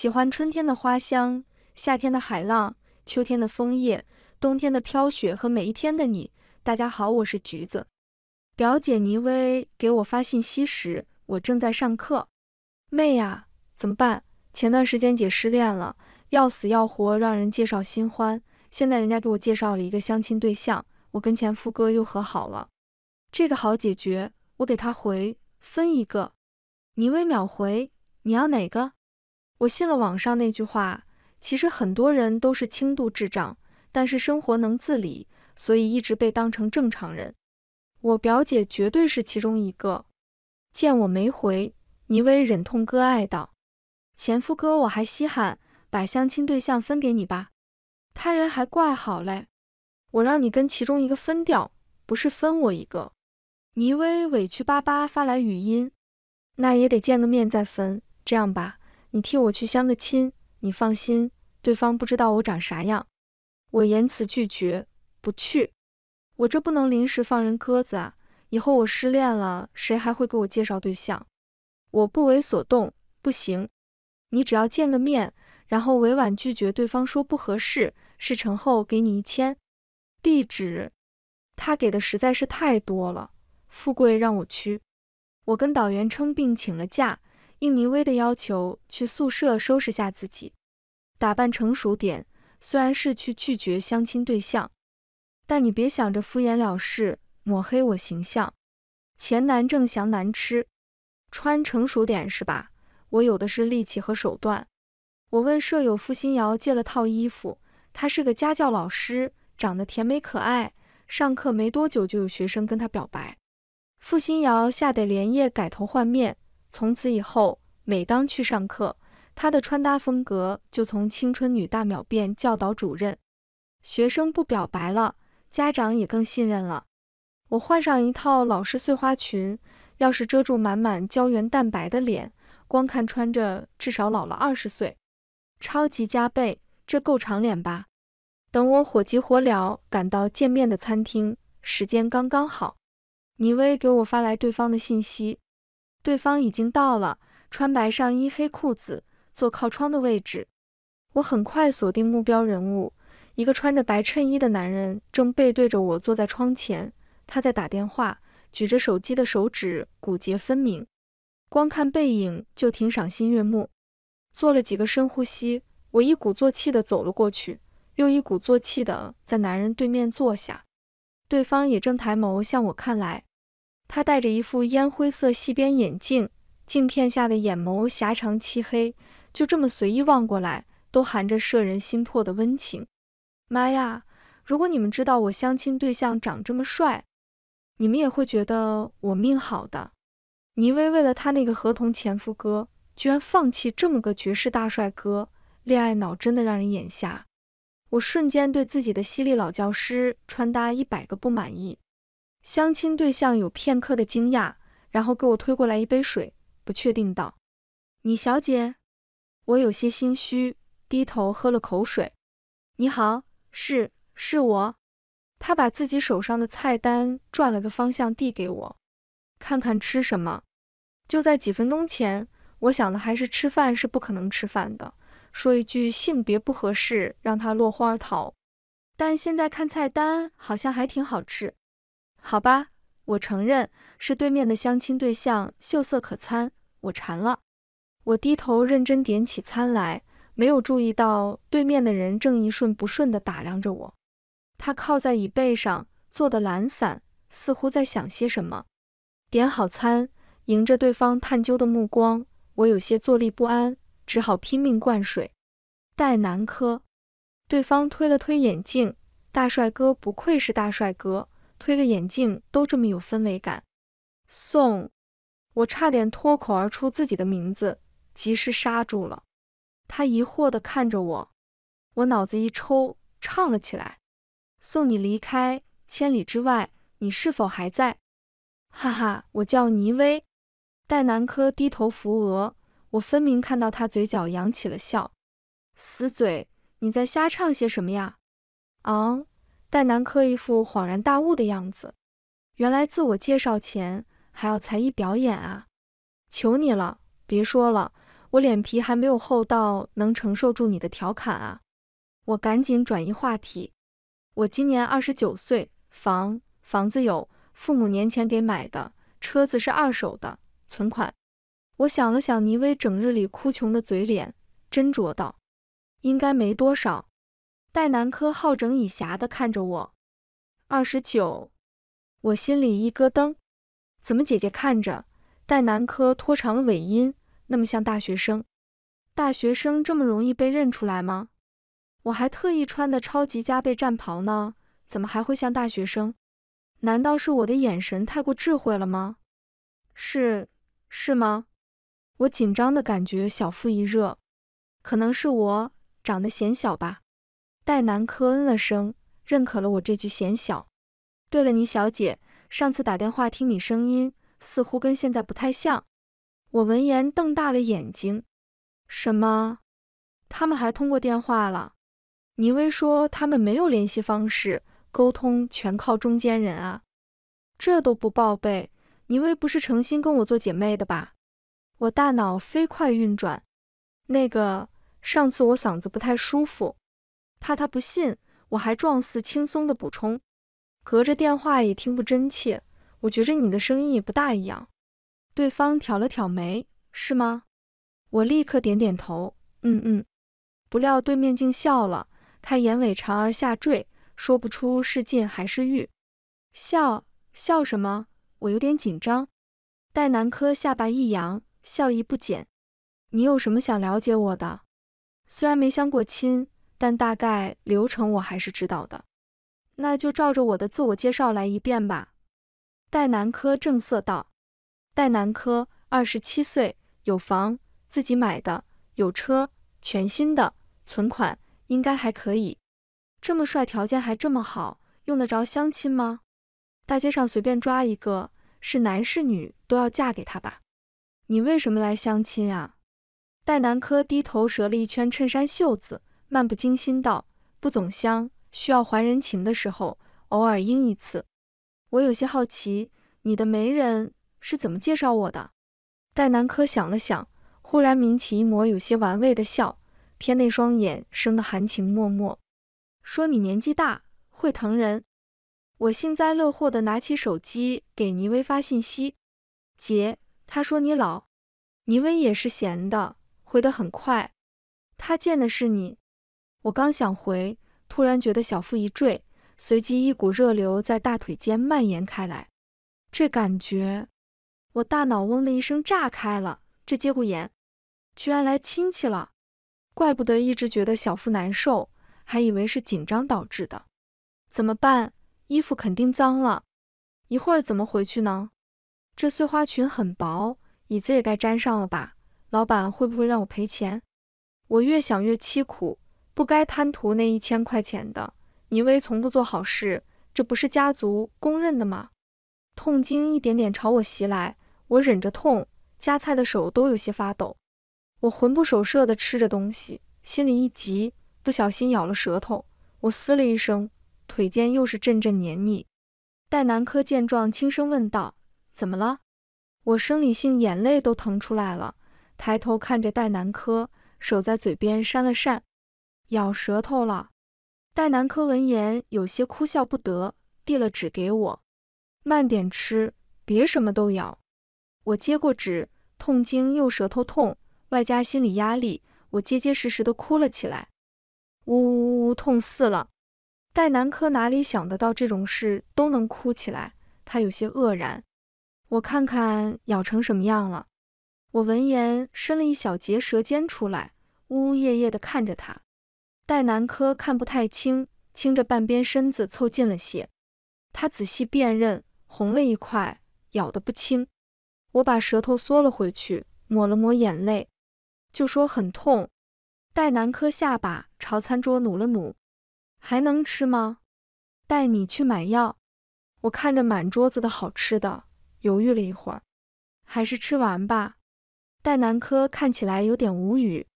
喜欢春天的花香，夏天的海浪，秋天的枫叶，冬天的飘雪和每一天的你。大家好，我是橘子。表姐倪薇给我发信息时，我正在上课。妹呀，怎么办？前段时间姐失恋了，要死要活让人介绍新欢，现在人家给我介绍了一个相亲对象，我跟前夫哥又和好了。这个好解决，我给他回分一个。倪薇秒回，你要哪个？我信了网上那句话，其实很多人都是轻度智障，但是生活能自理，所以一直被当成正常人。我表姐绝对是其中一个。见我没回，倪薇忍痛割爱道：“前夫哥，我还稀罕，把相亲对象分给你吧。他人还怪好嘞，我让你跟其中一个分掉，不是分我一个。”倪薇委屈巴巴发来语音：“那也得见个面再分，这样吧。”你替我去相个亲，你放心，对方不知道我长啥样。我言辞拒绝，不去。我这不能临时放人鸽子啊！以后我失恋了，谁还会给我介绍对象？我不为所动，不行。你只要见个面，然后委婉拒绝对方说不合适。事成后给你一千。地址，他给的实在是太多了。富贵让我去，我跟导员称病请了假。应尼威的要求，去宿舍收拾下自己，打扮成熟点。虽然是去拒绝相亲对象，但你别想着敷衍了事，抹黑我形象。钱难挣，翔难吃，穿成熟点是吧？我有的是力气和手段。我问舍友付心瑶借了套衣服，她是个家教老师，长得甜美可爱，上课没多久就有学生跟她表白，付心瑶吓得连夜改头换面。从此以后，每当去上课，她的穿搭风格就从青春女大秒变教导主任。学生不表白了，家长也更信任了。我换上一套老式碎花裙，要是遮住满满胶原蛋白的脸，光看穿着至少老了二十岁，超级加倍，这够长脸吧？等我火急火燎赶到见面的餐厅，时间刚刚好。妮薇给我发来对方的信息。对方已经到了，穿白上衣、黑裤子，坐靠窗的位置。我很快锁定目标人物，一个穿着白衬衣的男人正背对着我坐在窗前，他在打电话，举着手机的手指骨节分明，光看背影就挺赏心悦目。做了几个深呼吸，我一鼓作气地走了过去，又一鼓作气地在男人对面坐下。对方也正抬眸向我看来。他戴着一副烟灰色细边眼镜，镜片下的眼眸狭长漆黑，就这么随意望过来，都含着摄人心魄的温情。妈呀！如果你们知道我相亲对象长这么帅，你们也会觉得我命好的。倪薇为了她那个合同前夫哥，居然放弃这么个绝世大帅哥，恋爱脑真的让人眼瞎。我瞬间对自己的犀利老教师穿搭一百个不满意。相亲对象有片刻的惊讶，然后给我推过来一杯水，不确定道：“你小姐。”我有些心虚，低头喝了口水。你好，是，是我。他把自己手上的菜单转了个方向递给我，看看吃什么。就在几分钟前，我想的还是吃饭是不可能吃饭的，说一句性别不合适，让他落荒而逃。但现在看菜单，好像还挺好吃。好吧，我承认是对面的相亲对象秀色可餐，我馋了。我低头认真点起餐来，没有注意到对面的人正一瞬不瞬的打量着我。他靠在椅背上，坐得懒散，似乎在想些什么。点好餐，迎着对方探究的目光，我有些坐立不安，只好拼命灌水。戴南柯，对方推了推眼镜，大帅哥不愧是大帅哥。推个眼镜都这么有氛围感，送我差点脱口而出自己的名字，及时刹住了。他疑惑地看着我，我脑子一抽，唱了起来：送你离开千里之外，你是否还在？哈哈，我叫倪薇。戴南柯低头扶额，我分明看到他嘴角扬起了笑。死嘴，你在瞎唱些什么呀？昂！戴南柯一副恍然大悟的样子，原来自我介绍前还要才艺表演啊！求你了，别说了，我脸皮还没有厚到能承受住你的调侃啊！我赶紧转移话题。我今年二十九岁，房房子有，父母年前给买的，车子是二手的，存款……我想了想，倪薇整日里哭穷的嘴脸，斟酌道，应该没多少。戴南柯好整以暇地看着我，二十九，我心里一咯噔，怎么姐姐看着戴南柯拖长了尾音，那么像大学生？大学生这么容易被认出来吗？我还特意穿的超级加倍战袍呢，怎么还会像大学生？难道是我的眼神太过智慧了吗？是是吗？我紧张的感觉小腹一热，可能是我长得显小吧。戴南科嗯了声，认可了我这句显小。对了，倪小姐，上次打电话听你声音，似乎跟现在不太像。我闻言瞪大了眼睛，什么？他们还通过电话了？倪薇说他们没有联系方式，沟通全靠中间人啊，这都不报备？倪薇不是诚心跟我做姐妹的吧？我大脑飞快运转，那个，上次我嗓子不太舒服。怕他不信，我还壮似轻松地补充，隔着电话也听不真切。我觉着你的声音也不大一样。对方挑了挑眉，是吗？我立刻点点头，嗯嗯。不料对面竟笑了，他眼尾长而下坠，说不出是劲还是欲。笑，笑什么？我有点紧张。戴南柯下巴一扬，笑意不减。你有什么想了解我的？虽然没相过亲。但大概流程我还是知道的，那就照着我的自我介绍来一遍吧。戴南柯正色道：“戴南柯，二十七岁，有房，自己买的，有车，全新的，存款应该还可以。这么帅，条件还这么好，用得着相亲吗？大街上随便抓一个，是男是女都要嫁给他吧？你为什么来相亲啊？”戴南柯低头折了一圈衬衫袖子。漫不经心道：“不总香，需要还人情的时候，偶尔应一次。”我有些好奇，你的媒人是怎么介绍我的？戴南柯想了想，忽然抿起一抹有些玩味的笑，偏那双眼生得含情脉脉，说：“你年纪大，会疼人。”我幸灾乐祸地拿起手机给倪薇发信息：“姐，她说你老。”倪薇也是闲的，回得很快。他见的是你。我刚想回，突然觉得小腹一坠，随即一股热流在大腿间蔓延开来。这感觉，我大脑嗡的一声炸开了。这节骨眼，居然来亲戚了，怪不得一直觉得小腹难受，还以为是紧张导致的。怎么办？衣服肯定脏了，一会儿怎么回去呢？这碎花裙很薄，椅子也该粘上了吧？老板会不会让我赔钱？我越想越凄苦。不该贪图那一千块钱的，倪威从不做好事，这不是家族公认的吗？痛经一点点朝我袭来，我忍着痛夹菜的手都有些发抖。我魂不守舍地吃着东西，心里一急，不小心咬了舌头，我嘶了一声，腿间又是阵阵黏腻。戴南柯见状，轻声问道：“怎么了？”我生理性眼泪都疼出来了，抬头看着戴南柯，手在嘴边扇了扇。咬舌头了，戴南柯闻言有些哭笑不得，递了纸给我，慢点吃，别什么都咬。我接过纸，痛经又舌头痛，外加心理压力，我结结实实的哭了起来，呜呜呜，痛死了。戴南柯哪里想得到这种事都能哭起来，他有些愕然，我看看咬成什么样了。我闻言伸了一小截舌尖出来，呜呜咽咽的看着他。戴南柯看不太清，倾着半边身子凑近了些。他仔细辨认，红了一块，咬得不轻。我把舌头缩了回去，抹了抹眼泪，就说很痛。戴南柯下巴朝餐桌努了努，还能吃吗？带你去买药。我看着满桌子的好吃的，犹豫了一会儿，还是吃完吧。戴南柯看起来有点无语。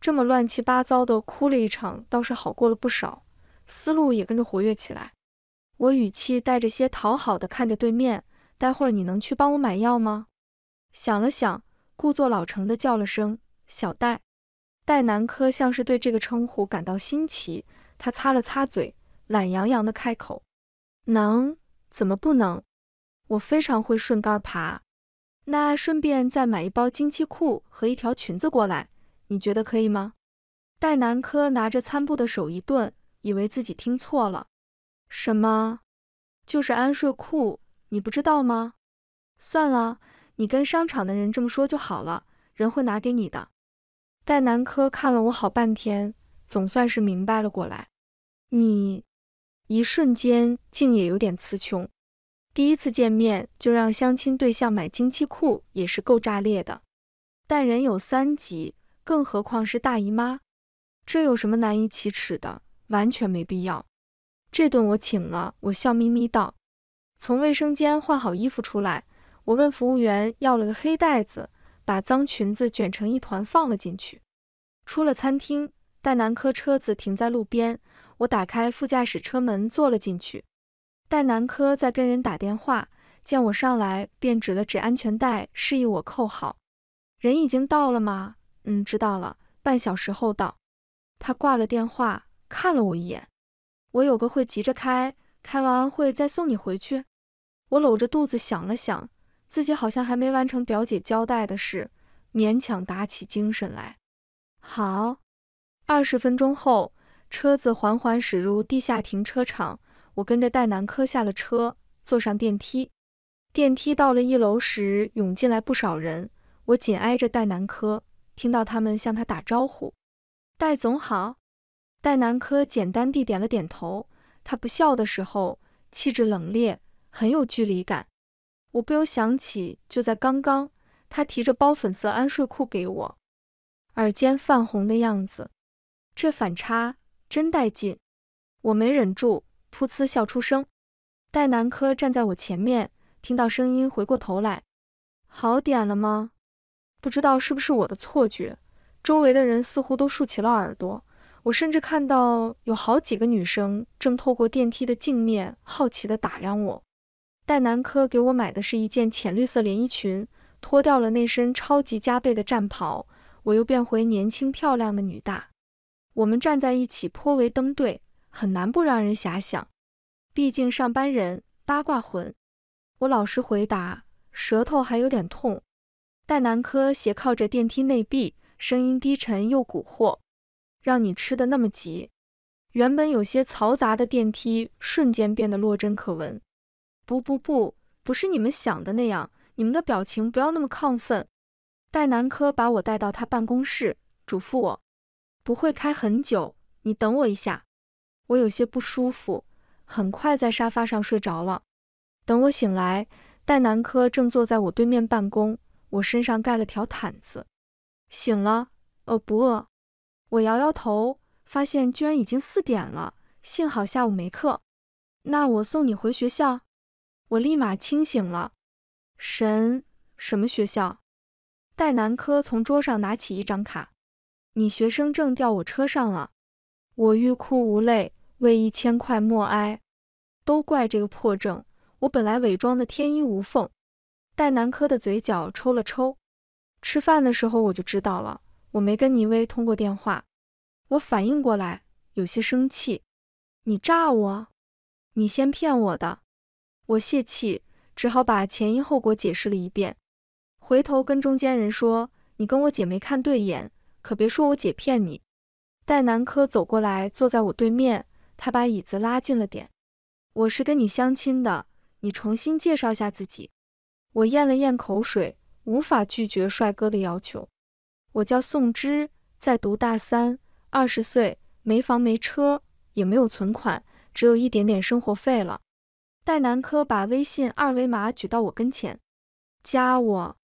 这么乱七八糟的哭了一场，倒是好过了不少，思路也跟着活跃起来。我语气带着些讨好的看着对面，待会儿你能去帮我买药吗？想了想，故作老成的叫了声“小戴”。戴南柯像是对这个称呼感到新奇，他擦了擦嘴，懒洋洋的开口：“能，怎么不能？我非常会顺杆爬。那顺便再买一包经期裤和一条裙子过来。”你觉得可以吗？戴南科拿着餐布的手一顿，以为自己听错了。什么？就是安睡裤，你不知道吗？算了，你跟商场的人这么说就好了，人会拿给你的。戴南科看了我好半天，总算是明白了过来。你，一瞬间竟也有点词穷。第一次见面就让相亲对象买经期裤，也是够炸裂的。但人有三急。更何况是大姨妈，这有什么难以启齿的？完全没必要。这顿我请了。我笑眯眯道。从卫生间换好衣服出来，我问服务员要了个黑袋子，把脏裙子卷成一团放了进去。出了餐厅，戴南科车子停在路边，我打开副驾驶车门坐了进去。戴南科在跟人打电话，见我上来便指了指安全带，示意我扣好。人已经到了吗？嗯，知道了，半小时后到。他挂了电话，看了我一眼。我有个会急着开，开完会再送你回去。我搂着肚子想了想，自己好像还没完成表姐交代的事，勉强打起精神来。好。二十分钟后，车子缓缓驶入地下停车场，我跟着戴南科下了车，坐上电梯。电梯到了一楼时，涌进来不少人，我紧挨着戴南科，听到他们向他打招呼，戴总好。戴南柯简单地点了点头。他不笑的时候，气质冷冽，很有距离感。我不由想起，就在刚刚，他提着包粉色安睡裤给我，耳尖泛红的样子，这反差真带劲。我没忍住，噗呲笑出声。戴南柯站在我前面，听到声音回过头来，好点了吗？不知道是不是我的错觉，周围的人似乎都竖起了耳朵。我甚至看到有好几个女生正透过电梯的镜面，好奇的打量我。戴南柯给我买的是一件浅绿色连衣裙，脱掉了那身超级加倍的战袍，我又变回年轻漂亮的女大。我们站在一起颇为登对，很难不让人遐想。毕竟上班人八卦魂。我老实回答，舌头还有点痛。戴南柯斜靠着电梯内壁，声音低沉又蛊惑：“让你吃的那么急。”原本有些嘈杂的电梯瞬间变得落针可闻。“不不不，不是你们想的那样。你们的表情不要那么亢奋。”戴南柯把我带到他办公室，嘱咐我：“不会开很久，你等我一下。”我有些不舒服，很快在沙发上睡着了。等我醒来，戴南柯正坐在我对面办公。我身上盖了条毯子，醒了。哦，不饿？我摇摇头，发现居然已经四点了。幸好下午没课，那我送你回学校。我立马清醒了，神什么学校？戴南柯从桌上拿起一张卡，你学生证掉我车上了。我欲哭无泪，为一千块默哀。都怪这个破证，我本来伪装的天衣无缝。戴南柯的嘴角抽了抽。吃饭的时候我就知道了，我没跟倪薇通过电话。我反应过来，有些生气。你诈我？你先骗我的？我泄气，只好把前因后果解释了一遍。回头跟中间人说，你跟我姐没看对眼，可别说我姐骗你。戴南柯走过来，坐在我对面，他把椅子拉近了点。我是跟你相亲的，你重新介绍下自己。我咽了咽口水，无法拒绝帅哥的要求。我叫宋之，在读大三，二十岁，没房没车，也没有存款，只有一点点生活费了。戴南柯把微信二维码举到我跟前，加我。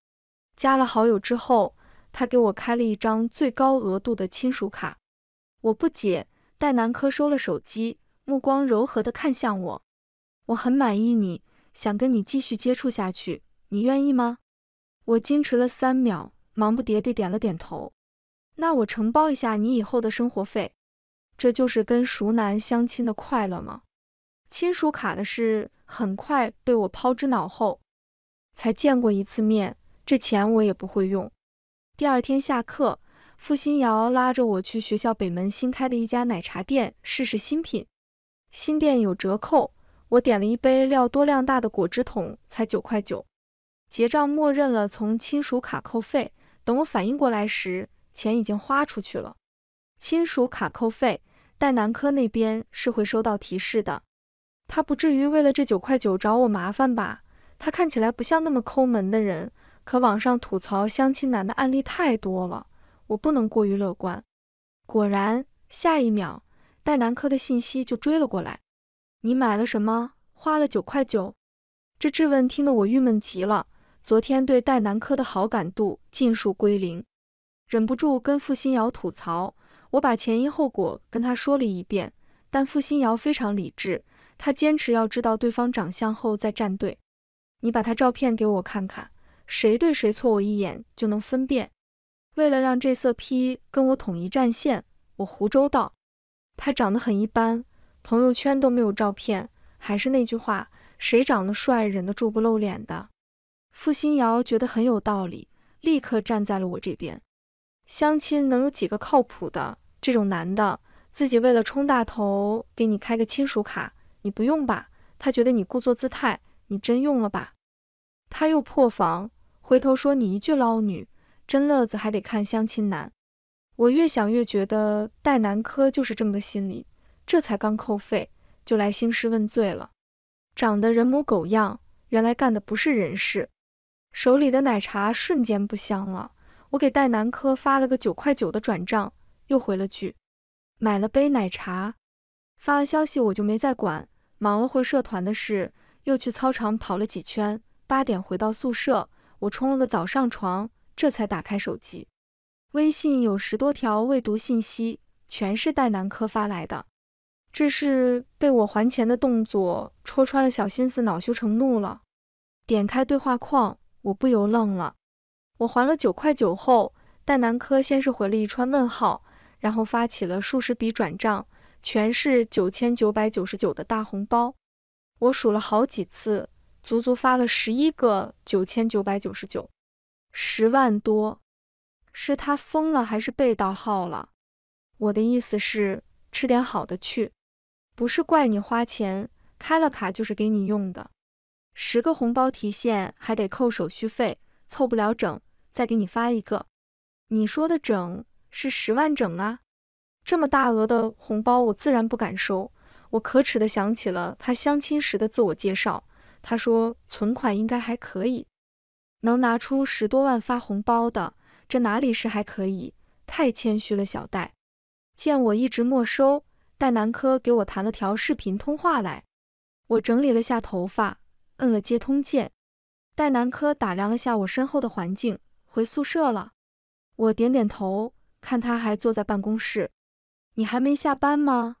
加了好友之后，他给我开了一张最高额度的亲属卡。我不解，戴南柯收了手机，目光柔和地看向我。我很满意你，想跟你继续接触下去。你愿意吗？我矜持了三秒，忙不迭地点了点头。那我承包一下你以后的生活费。这就是跟熟男相亲的快乐吗？亲属卡的事很快被我抛之脑后。才见过一次面，这钱我也不会用。第二天下课，付新瑶拉着我去学校北门新开的一家奶茶店试试新品。新店有折扣，我点了一杯料多量大的果汁桶，才九块九。结账默认了从亲属卡扣费，等我反应过来时，钱已经花出去了。亲属卡扣费，戴南科那边是会收到提示的。他不至于为了这九块九找我麻烦吧？他看起来不像那么抠门的人，可网上吐槽相亲男的案例太多了，我不能过于乐观。果然，下一秒戴南科的信息就追了过来。你买了什么？花了九块九？这质问听得我郁闷极了。昨天对戴南柯的好感度尽数归零，忍不住跟付心瑶吐槽。我把前因后果跟他说了一遍，但付心瑶非常理智，他坚持要知道对方长相后再站队。你把他照片给我看看，谁对谁错，我一眼就能分辨。为了让这色批跟我统一战线，我胡诌道：他长得很一般，朋友圈都没有照片。还是那句话，谁长得帅，忍得住不露脸的。付新瑶觉得很有道理，立刻站在了我这边。相亲能有几个靠谱的？这种男的，自己为了冲大头，给你开个亲属卡，你不用吧？他觉得你故作姿态，你真用了吧？他又破防，回头说你一句捞女，真乐子还得看相亲男。我越想越觉得戴南柯就是这么个心理，这才刚扣费就来兴师问罪了。长得人模狗样，原来干的不是人事。手里的奶茶瞬间不香了。我给戴南科发了个九块九的转账，又回了句买了杯奶茶。发了消息我就没再管，忙了会社团的事，又去操场跑了几圈。八点回到宿舍，我冲了个早上床，这才打开手机，微信有十多条未读信息，全是戴南科发来的。这是被我还钱的动作戳穿了小心思，恼羞成怒了。点开对话框。我不由愣了，我还了九块九后，戴南柯先是回了一串问号，然后发起了数十笔转账，全是九千九百九十九的大红包。我数了好几次，足足发了十一个九千九百九十九，十万多。是他疯了还是被盗号了？我的意思是吃点好的去，不是怪你花钱，开了卡就是给你用的。十个红包提现还得扣手续费，凑不了整，再给你发一个。你说的整是十万整啊？这么大额的红包我自然不敢收。我可耻的想起了他相亲时的自我介绍，他说存款应该还可以，能拿出十多万发红包的，这哪里是还可以，太谦虚了。小戴见我一直没收，戴南科给我弹了条视频通话来，我整理了下头发。摁了接通键，戴南柯打量了下我身后的环境，回宿舍了。我点点头，看他还坐在办公室。你还没下班吗？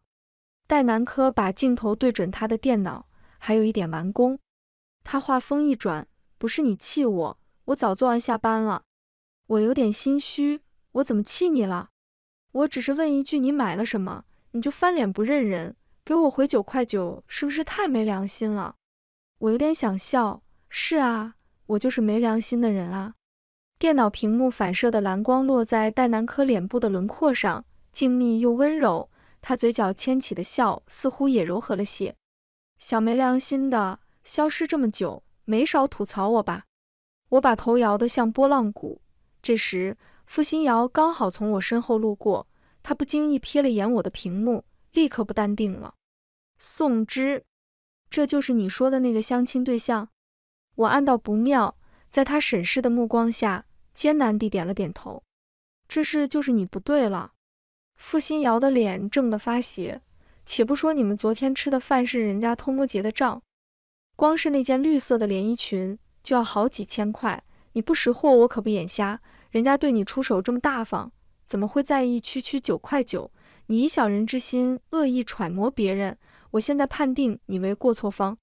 戴南柯把镜头对准他的电脑，还有一点完工。他话锋一转，不是你气我，我早做完下班了。我有点心虚，我怎么气你了？我只是问一句你买了什么，你就翻脸不认人，给我回九块九，是不是太没良心了？我有点想笑，是啊，我就是没良心的人啊。电脑屏幕反射的蓝光落在戴南柯脸部的轮廓上，静谧又温柔。他嘴角牵起的笑似乎也柔和了些。小没良心的，消失这么久，没少吐槽我吧？我把头摇得像拨浪鼓。这时，傅心瑶刚好从我身后路过，他不经意瞥了眼我的屏幕，立刻不淡定了。宋之。这就是你说的那个相亲对象，我暗道不妙，在他审视的目光下，艰难地点了点头。这事就是你不对了。傅心瑶的脸正得发邪，且不说你们昨天吃的饭是人家偷摸结的账，光是那件绿色的连衣裙就要好几千块，你不识货，我可不眼瞎。人家对你出手这么大方，怎么会在意区区九块九？你以小人之心恶意揣摩别人。我现在判定你为过错方，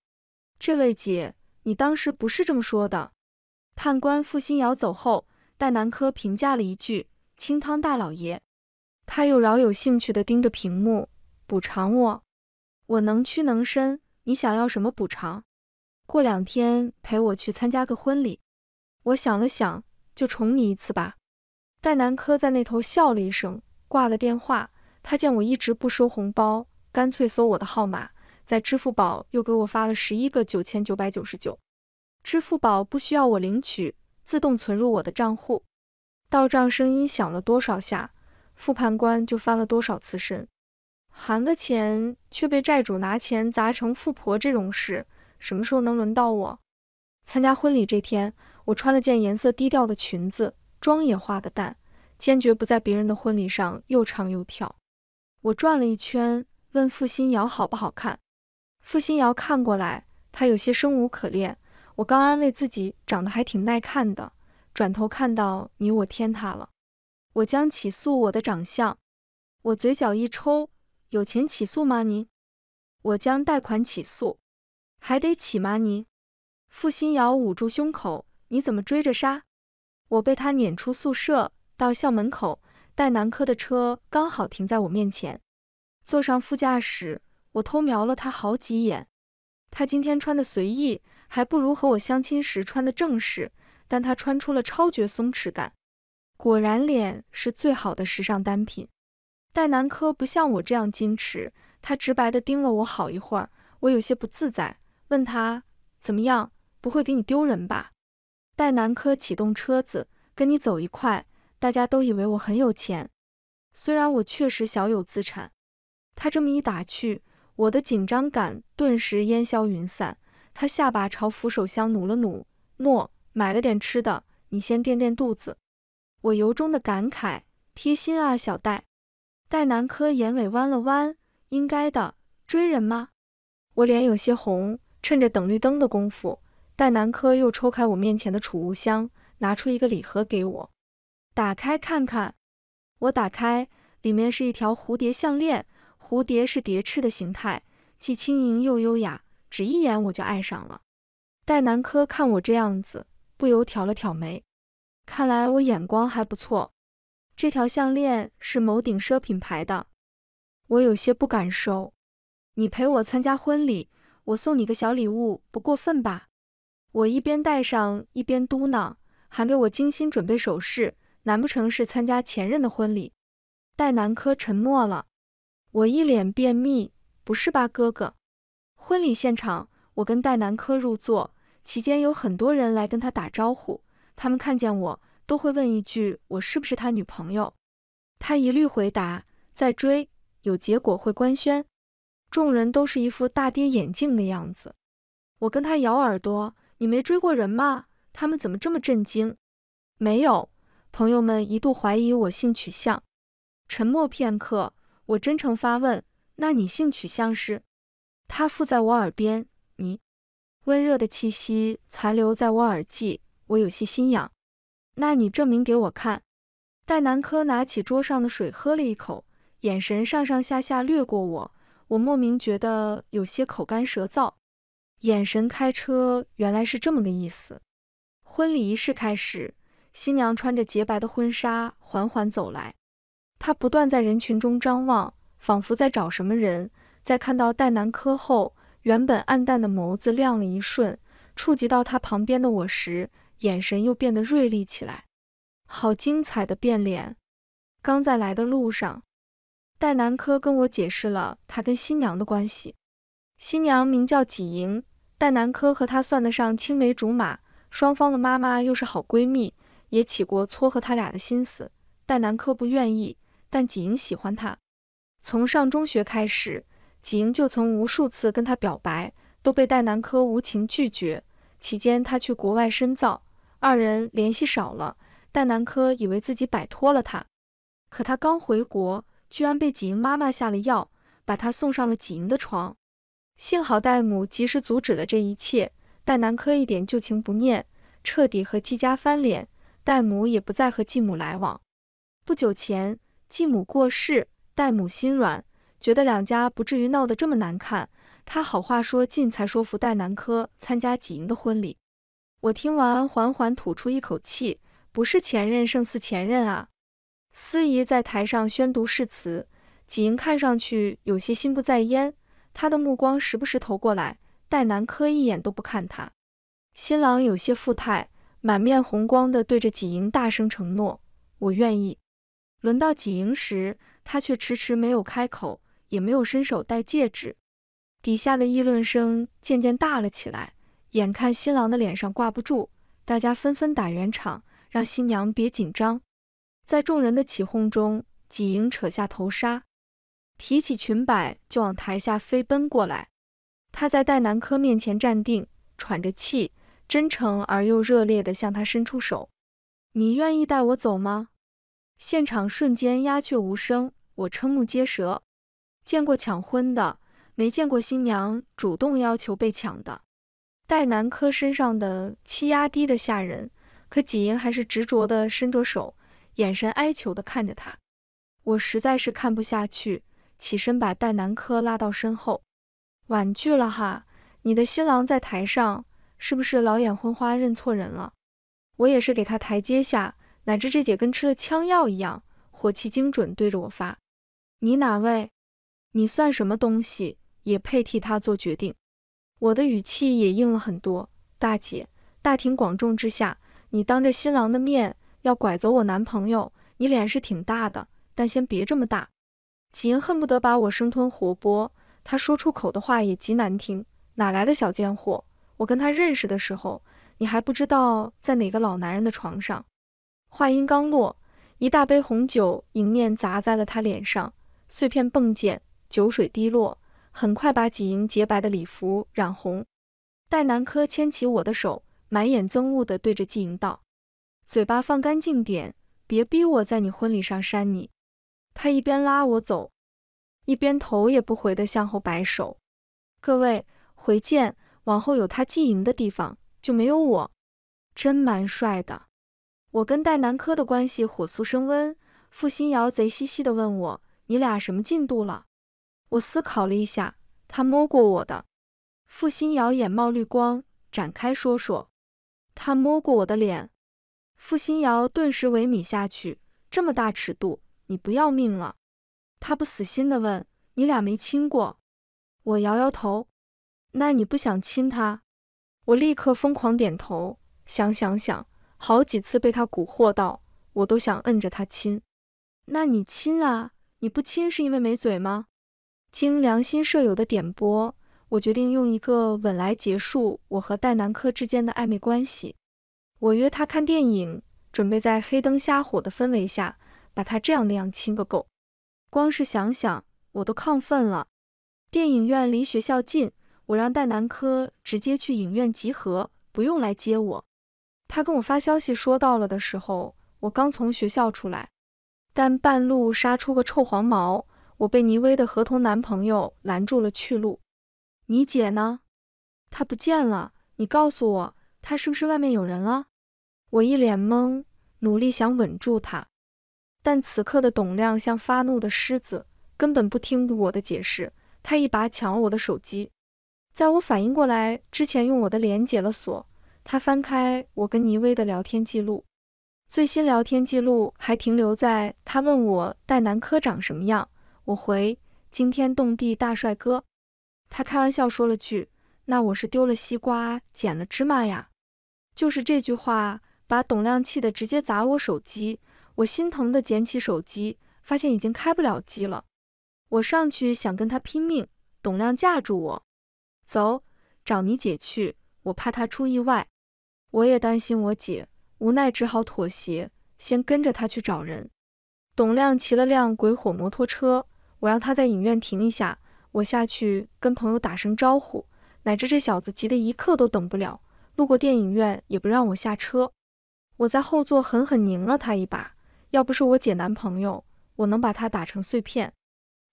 这位姐，你当时不是这么说的。判官傅心瑶走后，戴南柯评价了一句：“清汤大老爷。”他又饶有兴趣地盯着屏幕，补偿我，我能屈能伸。你想要什么补偿？过两天陪我去参加个婚礼。我想了想，就宠你一次吧。戴南柯在那头笑了一声，挂了电话。他见我一直不收红包。干脆搜我的号码，在支付宝又给我发了十一个九千九百九十九，支付宝不需要我领取，自动存入我的账户。到账声音响了多少下，复盘官就翻了多少次身。含个钱却被债主拿钱砸成富婆，这种事什么时候能轮到我？参加婚礼这天，我穿了件颜色低调的裙子，妆也化的淡，坚决不在别人的婚礼上又唱又跳。我转了一圈。问付心瑶好不好看？付心瑶看过来，她有些生无可恋。我刚安慰自己长得还挺耐看的，转头看到你，我天塌了。我将起诉我的长相。我嘴角一抽，有钱起诉吗你？我将贷款起诉，还得起吗你？付心瑶捂住胸口，你怎么追着杀？我被他撵出宿舍，到校门口，戴南柯的车刚好停在我面前。坐上副驾驶，我偷瞄了他好几眼。他今天穿的随意，还不如和我相亲时穿的正式，但他穿出了超绝松弛感。果然，脸是最好的时尚单品。戴南柯不像我这样矜持，他直白的盯了我好一会儿，我有些不自在，问他怎么样，不会给你丢人吧？戴南柯启动车子，跟你走一块，大家都以为我很有钱，虽然我确实小有资产。他这么一打趣，我的紧张感顿时烟消云散。他下巴朝扶手箱努了努，喏，买了点吃的，你先垫垫肚子。我由衷的感慨：贴心啊，小戴。戴南柯眼尾弯了弯，应该的，追人吗？我脸有些红。趁着等绿灯的功夫，戴南柯又抽开我面前的储物箱，拿出一个礼盒给我，打开看看。我打开，里面是一条蝴蝶项链。蝴蝶是蝶翅的形态，既轻盈又优雅，只一眼我就爱上了。戴南柯看我这样子，不由挑了挑眉，看来我眼光还不错。这条项链是某顶奢品牌的，我有些不敢收。你陪我参加婚礼，我送你个小礼物，不过分吧？我一边戴上，一边嘟囔，还给我精心准备首饰，难不成是参加前任的婚礼？戴南柯沉默了。我一脸便秘，不是吧，哥哥？婚礼现场，我跟戴南柯入座，期间有很多人来跟他打招呼，他们看见我都会问一句：“我是不是他女朋友？”他一律回答：“在追，有结果会官宣。”众人都是一副大跌眼镜的样子。我跟他咬耳朵：“你没追过人吗？他们怎么这么震惊？”“没有。”朋友们一度怀疑我性取向。沉默片刻。我真诚发问，那你性取向是？他附在我耳边，你温热的气息残留在我耳际，我有些心痒。那你证明给我看。戴南柯拿起桌上的水喝了一口，眼神上上下下掠过我，我莫名觉得有些口干舌燥。眼神开车原来是这么个意思。婚礼仪式开始，新娘穿着洁白的婚纱缓缓走来。他不断在人群中张望，仿佛在找什么人。在看到戴南柯后，原本暗淡的眸子亮了一瞬。触及到他旁边的我时，眼神又变得锐利起来。好精彩的变脸！刚在来的路上，戴南柯跟我解释了他跟新娘的关系。新娘名叫纪莹，戴南柯和她算得上青梅竹马，双方的妈妈又是好闺蜜，也起过撮合他俩的心思。戴南柯不愿意。但几英喜欢他，从上中学开始，几英就曾无数次跟他表白，都被戴南科无情拒绝。期间他去国外深造，二人联系少了。戴南科以为自己摆脱了他，可他刚回国，居然被几英妈妈下了药，把他送上了几英的床。幸好戴母及时阻止了这一切。戴南科一点旧情不念，彻底和季家翻脸。戴母也不再和继母来往。不久前。继母过世，戴母心软，觉得两家不至于闹得这么难看。她好话说尽，才说服戴南柯参加纪莹的婚礼。我听完，缓缓吐出一口气，不是前任胜似前任啊！司仪在台上宣读誓词，纪莹看上去有些心不在焉，他的目光时不时投过来，戴南柯一眼都不看他。新郎有些富态，满面红光的对着纪莹大声承诺：“我愿意。”轮到纪莹时，她却迟迟没有开口，也没有伸手戴戒指。底下的议论声渐渐大了起来。眼看新郎的脸上挂不住，大家纷纷打圆场，让新娘别紧张。在众人的起哄中，纪莹扯下头纱，提起裙摆就往台下飞奔过来。她在戴南柯面前站定，喘着气，真诚而又热烈地向他伸出手：“你愿意带我走吗？”现场瞬间鸦雀无声，我瞠目结舌。见过抢婚的，没见过新娘主动要求被抢的。戴南柯身上的气压低得吓人，可纪莹还是执着地伸着手，眼神哀求地看着他。我实在是看不下去，起身把戴南柯拉到身后，婉拒了哈，你的新郎在台上，是不是老眼昏花认错人了？我也是给他台阶下。乃至这姐跟吃了枪药一样，火气精准对着我发。你哪位？你算什么东西，也配替他做决定？我的语气也硬了很多。大姐，大庭广众之下，你当着新郎的面要拐走我男朋友，你脸是挺大的，但先别这么大。吉英恨不得把我生吞活剥。她说出口的话也极难听。哪来的小贱货？我跟他认识的时候，你还不知道在哪个老男人的床上。话音刚落，一大杯红酒迎面砸在了他脸上，碎片迸溅，酒水滴落，很快把几莹洁白的礼服染红。戴南柯牵起我的手，满眼憎恶地对着季莹道：“嘴巴放干净点，别逼我在你婚礼上扇你。”他一边拉我走，一边头也不回地向后摆手：“各位，回见！往后有他季莹的地方就没有我。”真蛮帅的。我跟戴南柯的关系火速升温，傅心瑶贼兮兮的问我：“你俩什么进度了？”我思考了一下，他摸过我的。傅心瑶眼冒绿光，展开说说：“他摸过我的脸。”傅心瑶顿时萎靡下去，这么大尺度，你不要命了？他不死心的问：“你俩没亲过？”我摇摇头。那你不想亲他？我立刻疯狂点头，想想想。好几次被他蛊惑到，我都想摁着他亲。那你亲啊？你不亲是因为没嘴吗？经良心舍友的点拨，我决定用一个吻来结束我和戴南柯之间的暧昧关系。我约他看电影，准备在黑灯瞎火的氛围下把他这样那样亲个够。光是想想我都亢奋了。电影院离学校近，我让戴南柯直接去影院集合，不用来接我。他跟我发消息说到了的时候，我刚从学校出来，但半路杀出个臭黄毛，我被倪威的合同男朋友拦住了去路。你姐呢？她不见了。你告诉我，她是不是外面有人了？我一脸懵，努力想稳住她，但此刻的董亮像发怒的狮子，根本不听我的解释。他一把抢了我的手机，在我反应过来之前，用我的脸解了锁。他翻开我跟倪薇的聊天记录，最新聊天记录还停留在他问我戴南科长什么样，我回惊天动地大帅哥。他开玩笑说了句：“那我是丢了西瓜捡了芝麻呀。”就是这句话把董亮气得直接砸我手机，我心疼的捡起手机，发现已经开不了机了。我上去想跟他拼命，董亮架住我，走，找你姐去，我怕她出意外。我也担心我姐，无奈只好妥协，先跟着他去找人。董亮骑了辆鬼火摩托车，我让他在影院停一下，我下去跟朋友打声招呼。哪知这小子急得一刻都等不了，路过电影院也不让我下车。我在后座狠狠拧了他一把，要不是我姐男朋友，我能把他打成碎片。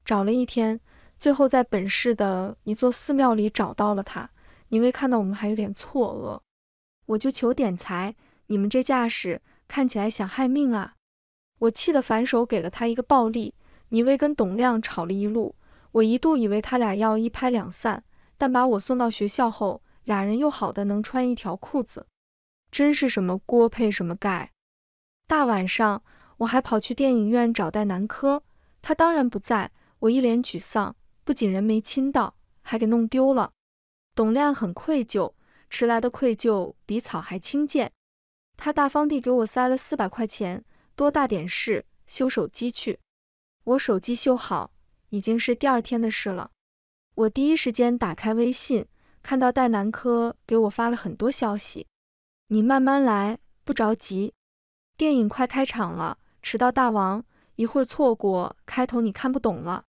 找了一天，最后在本市的一座寺庙里找到了他。你没看到我们还有点错愕。我就求点财，你们这架势看起来想害命啊！我气得反手给了他一个暴力。你为跟董亮吵了一路，我一度以为他俩要一拍两散，但把我送到学校后，俩人又好的能穿一条裤子，真是什么锅配什么盖。大晚上我还跑去电影院找戴南柯，他当然不在，我一脸沮丧，不仅人没亲到，还给弄丢了。董亮很愧疚。迟来的愧疚比草还轻贱，他大方地给我塞了四百块钱，多大点事，修手机去。我手机修好已经是第二天的事了。我第一时间打开微信，看到戴南柯给我发了很多消息。你慢慢来，不着急。电影快开场了，迟到大王，一会儿错过开头你看不懂了。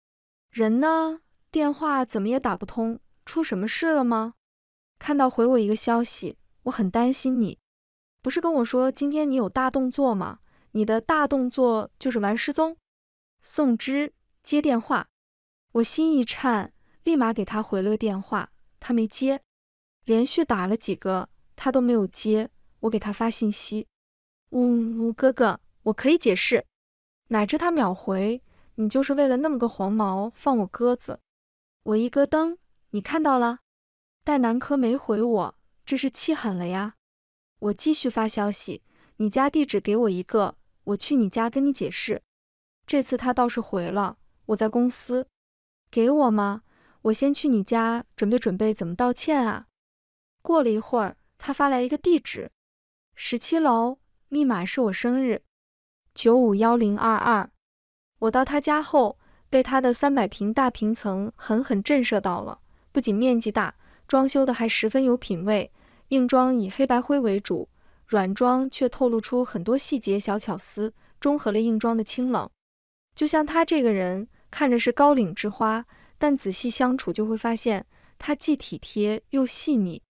人呢？电话怎么也打不通？出什么事了吗？看到回我一个消息，我很担心你。不是跟我说今天你有大动作吗？你的大动作就是玩失踪。宋之接电话，我心一颤，立马给他回了电话，他没接。连续打了几个，他都没有接。我给他发信息，呜，哥哥，我可以解释。哪知他秒回，你就是为了那么个黄毛放我鸽子。我一咯噔，你看到了。戴南柯没回我，这是气狠了呀！我继续发消息，你家地址给我一个，我去你家跟你解释。这次他倒是回了，我在公司，给我吗？我先去你家，准备准备怎么道歉啊？过了一会儿，他发来一个地址，十七楼，密码是我生日，九五幺零二二。我到他家后，被他的三百平大平层狠狠震慑到了，不仅面积大。装修的还十分有品味，硬装以黑白灰为主，软装却透露出很多细节小巧思，中和了硬装的清冷。就像他这个人，看着是高岭之花，但仔细相处就会发现他既体贴又细腻。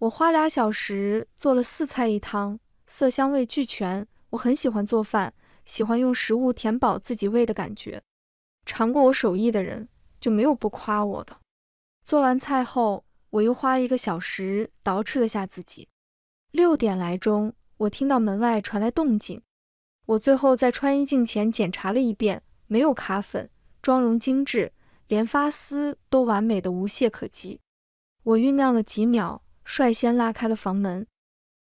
我花俩小时做了四菜一汤，色香味俱全，我很喜欢做饭，喜欢用食物填饱自己胃的感觉。尝过我手艺的人就没有不夸我的。做完菜后。我又花一个小时捯饬了下自己。六点来钟，我听到门外传来动静。我最后在穿衣镜前检查了一遍，没有卡粉，妆容精致，连发丝都完美的无懈可击。我酝酿了几秒，率先拉开了房门。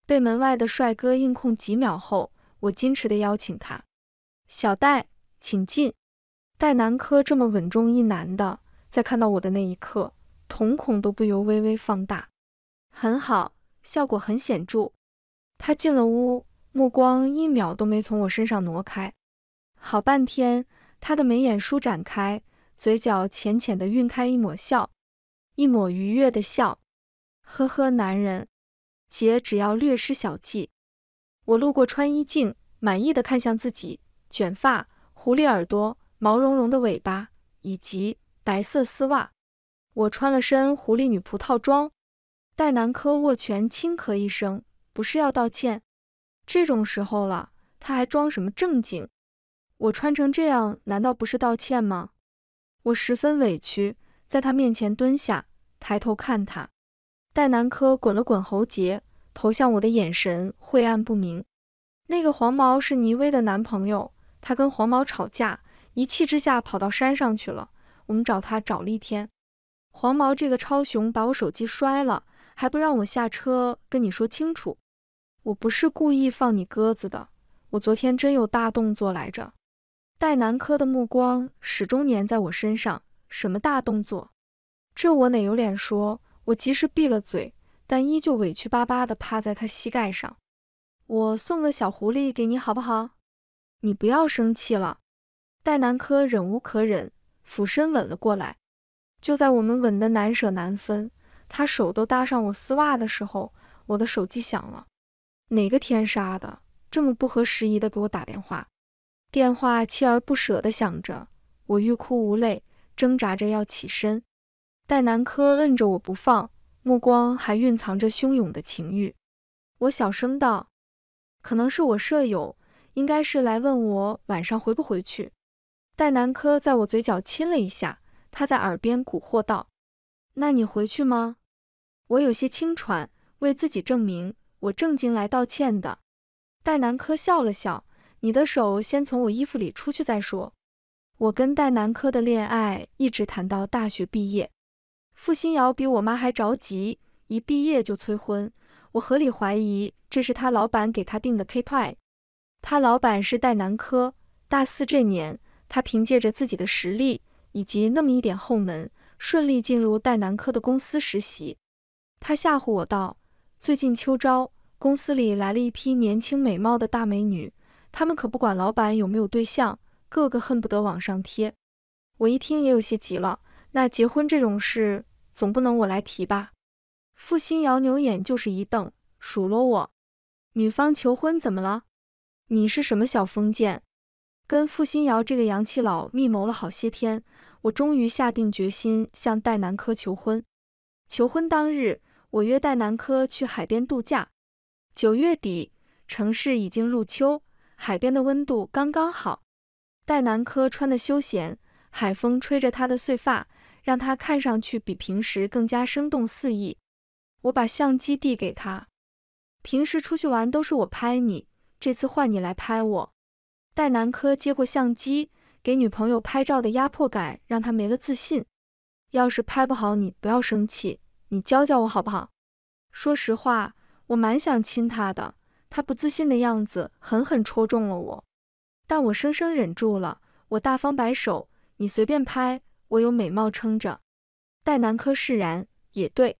被门外的帅哥硬控几秒后，我矜持的邀请他：“小戴，请进。”戴南柯这么稳重一男的，在看到我的那一刻。瞳孔都不由微微放大，很好，效果很显著。他进了屋，目光一秒都没从我身上挪开，好半天，他的眉眼舒展开，嘴角浅浅的晕开一抹笑，一抹愉悦的笑。呵呵，男人，姐只要略施小计。我路过穿衣镜，满意的看向自己，卷发、狐狸耳朵、毛茸茸的尾巴，以及白色丝袜。我穿了身狐狸女仆套装，戴南柯握拳轻咳一声，不是要道歉？这种时候了，他还装什么正经？我穿成这样，难道不是道歉吗？我十分委屈，在他面前蹲下，抬头看他。戴南柯滚了滚喉结，投向我的眼神晦暗不明。那个黄毛是倪薇的男朋友，他跟黄毛吵架，一气之下跑到山上去了。我们找他找了一天。黄毛这个超熊，把我手机摔了，还不让我下车跟你说清楚。我不是故意放你鸽子的，我昨天真有大动作来着。戴南柯的目光始终黏在我身上，什么大动作？这我哪有脸说？我及时闭了嘴，但依旧委屈巴巴地趴在他膝盖上。我送个小狐狸给你好不好？你不要生气了。戴南柯忍无可忍，俯身吻了过来。就在我们吻得难舍难分，他手都搭上我丝袜的时候，我的手机响了。哪个天杀的这么不合时宜的给我打电话？电话锲而不舍地响着，我欲哭无泪，挣扎着要起身。戴南柯摁着我不放，目光还蕴藏着汹涌的情欲。我小声道：“可能是我舍友，应该是来问我晚上回不回去。”戴南柯在我嘴角亲了一下。他在耳边蛊惑道：“那你回去吗？”我有些轻喘，为自己证明我正经来道歉的。戴南柯笑了笑：“你的手先从我衣服里出去再说。”我跟戴南柯的恋爱一直谈到大学毕业，付心瑶比我妈还着急，一毕业就催婚。我合理怀疑这是他老板给他定的 KPI，他老板是戴南柯。大四这年，他凭借着自己的实力。以及那么一点后门，顺利进入戴南科的公司实习。他吓唬我道：“最近秋招，公司里来了一批年轻美貌的大美女，她们可不管老板有没有对象，个个恨不得往上贴。”我一听也有些急了：“那结婚这种事，总不能我来提吧？”傅星瑶牛眼就是一瞪，数落我：“女方求婚怎么了？你是什么小封建？”跟付心瑶这个洋气佬密谋了好些天，我终于下定决心向戴南柯求婚。求婚当日，我约戴南柯去海边度假。九月底，城市已经入秋，海边的温度刚刚好。戴南柯穿的休闲，海风吹着他的碎发，让他看上去比平时更加生动肆意。我把相机递给他，平时出去玩都是我拍你，这次换你来拍我。戴南科接过相机，给女朋友拍照的压迫感让他没了自信。要是拍不好，你不要生气，你教教我好不好？说实话，我蛮想亲他的，他不自信的样子狠狠戳中了我，但我生生忍住了。我大方摆手，你随便拍，我有美貌撑着。戴南科释然，也对。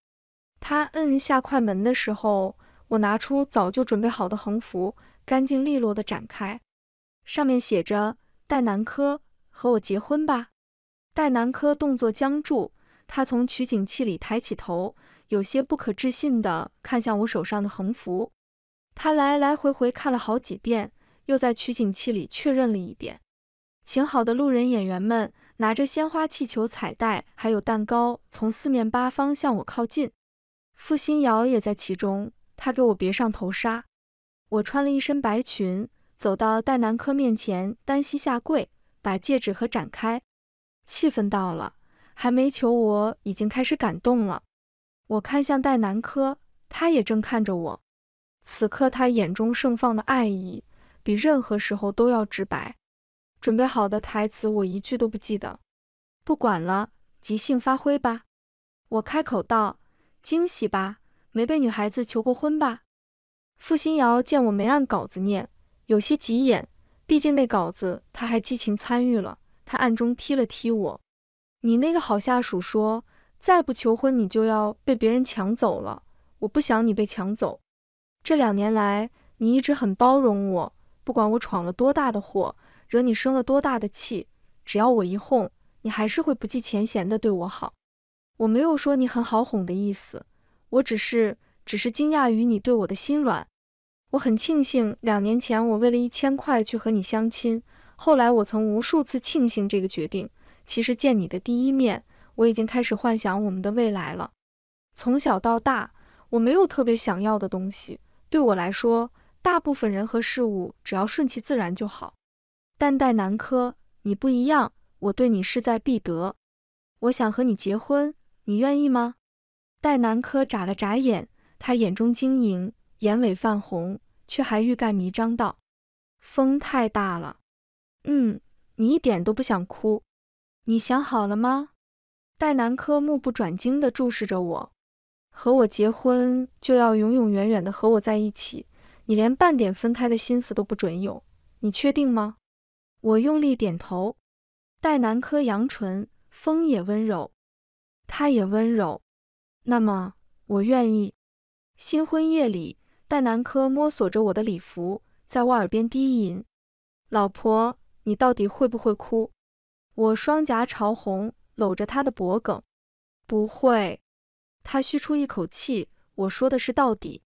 他摁下快门的时候，我拿出早就准备好的横幅，干净利落的展开。上面写着“戴南柯，和我结婚吧！”戴南柯动作僵住，他从取景器里抬起头，有些不可置信地看向我手上的横幅。他来来回回看了好几遍，又在取景器里确认了一遍。请好的路人演员们拿着鲜花、气球、彩带，还有蛋糕，从四面八方向我靠近。傅新瑶也在其中，他给我别上头纱。我穿了一身白裙。走到戴南柯面前，单膝下跪，把戒指盒展开。气氛到了，还没求我，已经开始感动了。我看向戴南柯，他也正看着我。此刻他眼中盛放的爱意，比任何时候都要直白。准备好的台词我一句都不记得，不管了，即兴发挥吧。我开口道：“惊喜吧，没被女孩子求过婚吧？”付心瑶见我没按稿子念。有些急眼，毕竟那稿子他还激情参与了。他暗中踢了踢我。你那个好下属说，再不求婚，你就要被别人抢走了。我不想你被抢走。这两年来，你一直很包容我，不管我闯了多大的祸，惹你生了多大的气，只要我一哄，你还是会不计前嫌的对我好。我没有说你很好哄的意思，我只是，只是惊讶于你对我的心软。我很庆幸，两年前我为了一千块去和你相亲。后来我曾无数次庆幸这个决定。其实见你的第一面，我已经开始幻想我们的未来了。从小到大，我没有特别想要的东西。对我来说，大部分人和事物只要顺其自然就好。但戴南柯，你不一样，我对你势在必得。我想和你结婚，你愿意吗？戴南柯眨了眨眼，他眼中晶莹，眼尾泛红。却还欲盖弥彰道：“风太大了，嗯，你一点都不想哭，你想好了吗？”戴南柯目不转睛地注视着我，和我结婚就要永永远远地和我在一起，你连半点分开的心思都不准有，你确定吗？我用力点头。戴南柯扬唇，风也温柔，他也温柔。那么，我愿意。新婚夜里。戴南柯摸索着我的礼服，在我耳边低吟：“老婆，你到底会不会哭？”我双颊潮红，搂着他的脖颈：“不会。”他吁出一口气：“我说的是到底。”